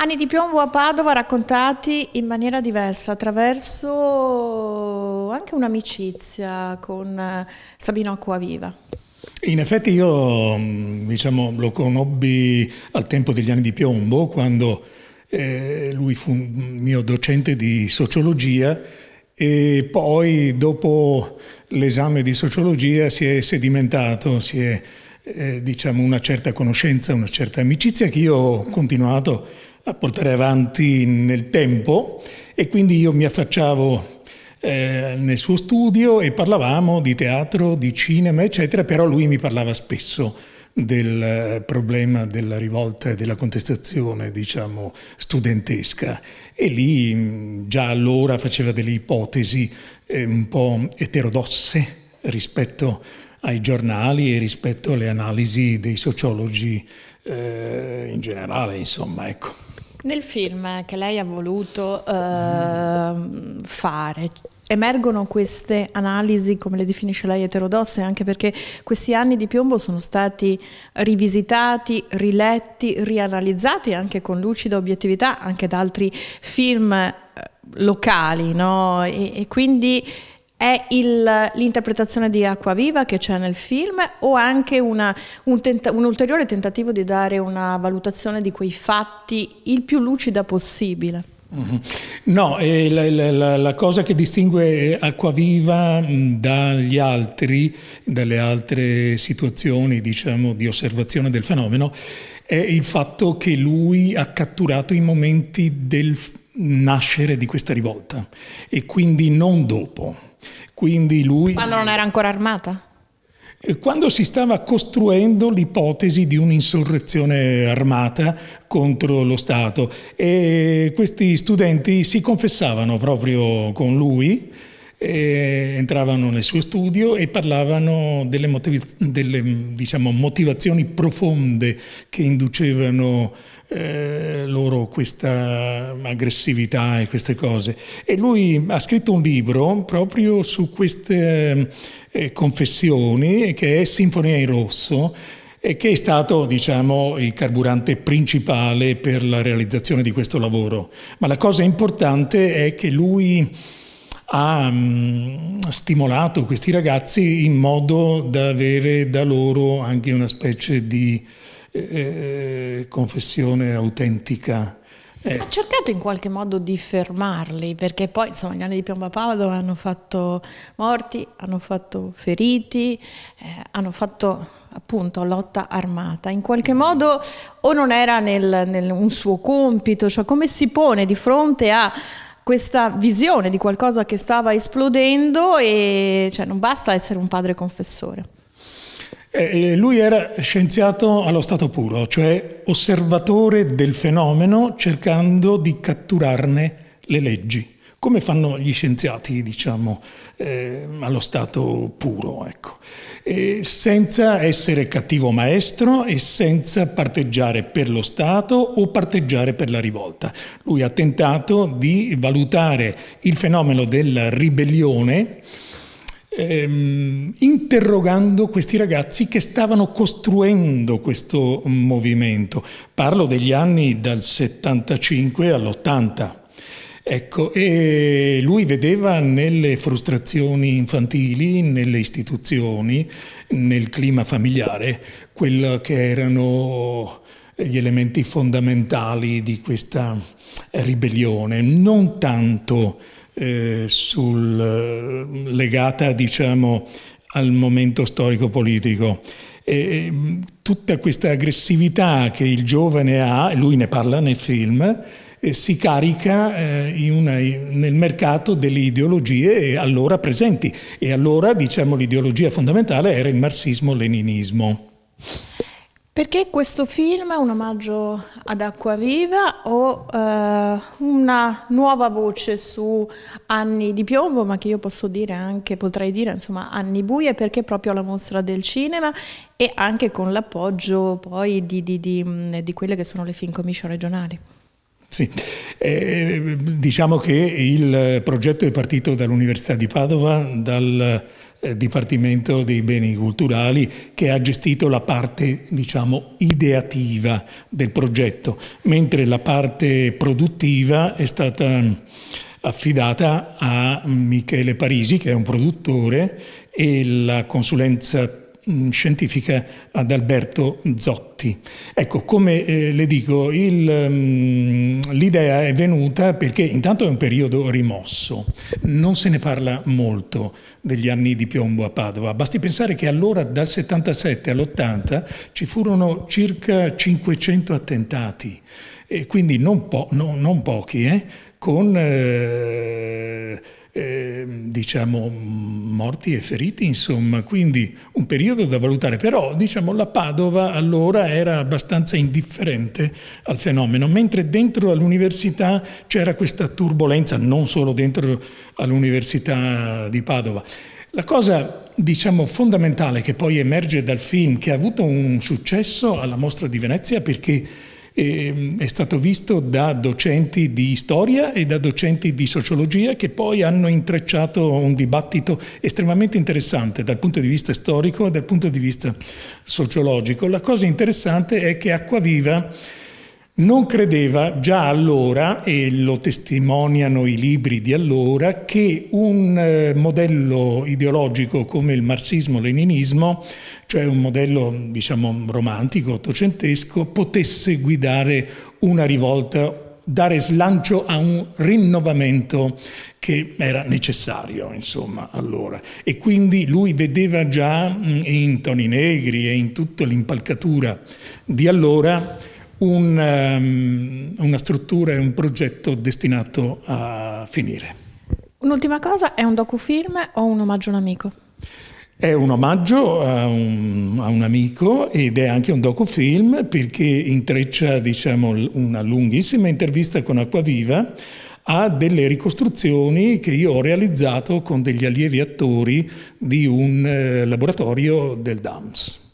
Anni di piombo a Padova raccontati in maniera diversa attraverso anche un'amicizia con eh, Sabino Acquaviva. In effetti io mm, diciamo, lo conobbi al tempo degli anni di piombo quando eh, lui fu mio docente di sociologia e poi dopo l'esame di sociologia si è sedimentato, si è eh, diciamo una certa conoscenza, una certa amicizia che io ho continuato a portare avanti nel tempo e quindi io mi affacciavo eh, nel suo studio e parlavamo di teatro, di cinema, eccetera, però lui mi parlava spesso del eh, problema della rivolta e della contestazione, diciamo, studentesca. E lì mm, già allora faceva delle ipotesi eh, un po' eterodosse rispetto ai giornali e rispetto alle analisi dei sociologi eh, in generale, insomma, ecco. Nel film che lei ha voluto eh, fare emergono queste analisi, come le definisce lei, eterodosse, anche perché questi anni di piombo sono stati rivisitati, riletti, rianalizzati anche con lucida obiettività, anche da altri film eh, locali, no? e, e quindi è il, l'interpretazione di Acquaviva che c'è nel film o anche una, un, tenta, un, ulteriore tentativo di dare una valutazione di quei fatti il più lucida possibile? Mm-hmm. No, eh, la, la, la, cosa che distingue Acquaviva mm, dagli altri, dalle altre situazioni diciamo, di osservazione del fenomeno, è il fatto che lui ha catturato i momenti del nascere di questa rivolta e quindi non dopo. Quindi lui... Quando non era ancora armata? Eh, quando si stava costruendo l'ipotesi di un'insurrezione armata contro lo Stato e questi studenti si confessavano proprio con lui eh, entravano nel suo studio e parlavano delle, motiv delle diciamo, motivazioni profonde che inducevano eh, loro questa aggressività e queste cose. E lui ha scritto un libro proprio su queste eh, confessioni che è Sinfonia in Rosso e che è stato diciamo, il carburante principale per la realizzazione di questo lavoro. Ma la cosa importante è che lui ha mm, stimolato questi ragazzi in modo da avere da loro anche una specie di eh, eh, confessione autentica. Eh. Ha cercato in qualche modo di fermarli, perché poi insomma, gli anni di Piomba Padova hanno fatto morti, hanno fatto feriti, eh, hanno fatto appunto lotta armata. In qualche modo o non era nel, nel, un suo compito, cioè come si pone di fronte a questa visione di qualcosa che stava esplodendo e cioè, non basta essere un padre confessore. Eh, lui era scienziato allo stato puro, cioè osservatore del fenomeno cercando di catturarne le leggi come fanno gli scienziati, diciamo, eh, allo stato puro, ecco. senza essere cattivo maestro e senza parteggiare per lo Stato o parteggiare per la rivolta. Lui ha tentato di valutare il fenomeno della ribellione ehm, interrogando questi ragazzi che stavano costruendo questo movimento. Parlo degli anni dal 75 all'80 Ecco, e lui vedeva nelle frustrazioni infantili, nelle istituzioni, nel clima familiare, quello che erano gli elementi fondamentali di questa ribellione, non tanto eh, sul, eh, legata diciamo, al momento storico-politico. tutta questa aggressività che il giovane ha, lui ne parla nel film, eh, si carica eh, una, nel mercato delle ideologie allora presenti e allora diciamo, l'ideologia fondamentale era il marxismo-leninismo. Perché questo film è un omaggio ad Acquaviva o eh, una nuova voce su anni di piombo, ma che io posso dire anche, potrei dire insomma anni buie, perché proprio alla mostra del cinema e anche con l'appoggio poi di, di, di, di quelle che sono le film commission regionali? Sì, eh, diciamo che il progetto è partito dall'Università di Padova, dal eh, Dipartimento dei Beni Culturali che ha gestito la parte diciamo, ideativa del progetto, mentre la parte produttiva è stata affidata a Michele Parisi che è un produttore e la consulenza Mm, scientifica ad Alberto Zotti. Ecco, come eh, le dico, mm, l'idea è venuta perché intanto è un periodo rimosso, non se ne parla molto degli anni di piombo a Padova, basti pensare che allora dal 77 all'80 ci furono circa 500 attentati, e quindi non, po no, non pochi, eh, con... Eh, eh, diciamo, morti e feriti, insomma, quindi un periodo da valutare. Però diciamo, la Padova allora era abbastanza indifferente al fenomeno, mentre dentro all'università c'era questa turbolenza, non solo dentro all'università di Padova. La cosa diciamo, fondamentale che poi emerge dal film, che ha avuto un successo alla mostra di Venezia perché Ehm, è stato visto da docenti di storia e da docenti di sociologia che poi hanno intrecciato un dibattito estremamente interessante dal punto di vista storico e dal punto di vista sociologico. La cosa interessante è che Acquaviva non credeva già allora, e lo testimoniano i libri di allora, che un eh, modello ideologico come il marxismo-leninismo, cioè un modello diciamo romantico, ottocentesco, potesse guidare una rivolta, dare slancio a un rinnovamento che era necessario, insomma, allora. E quindi lui vedeva già mm, in Toni Negri e in tutta l'impalcatura di allora un, um, una struttura e un progetto destinato a finire. Un'ultima cosa, è un docufilm o un omaggio a un amico? È un omaggio a un, a un, amico ed è anche un docufilm perché intreccia diciamo, una lunghissima intervista con Acquaviva a delle ricostruzioni che io ho realizzato con degli allievi attori di un eh, laboratorio del DAMS.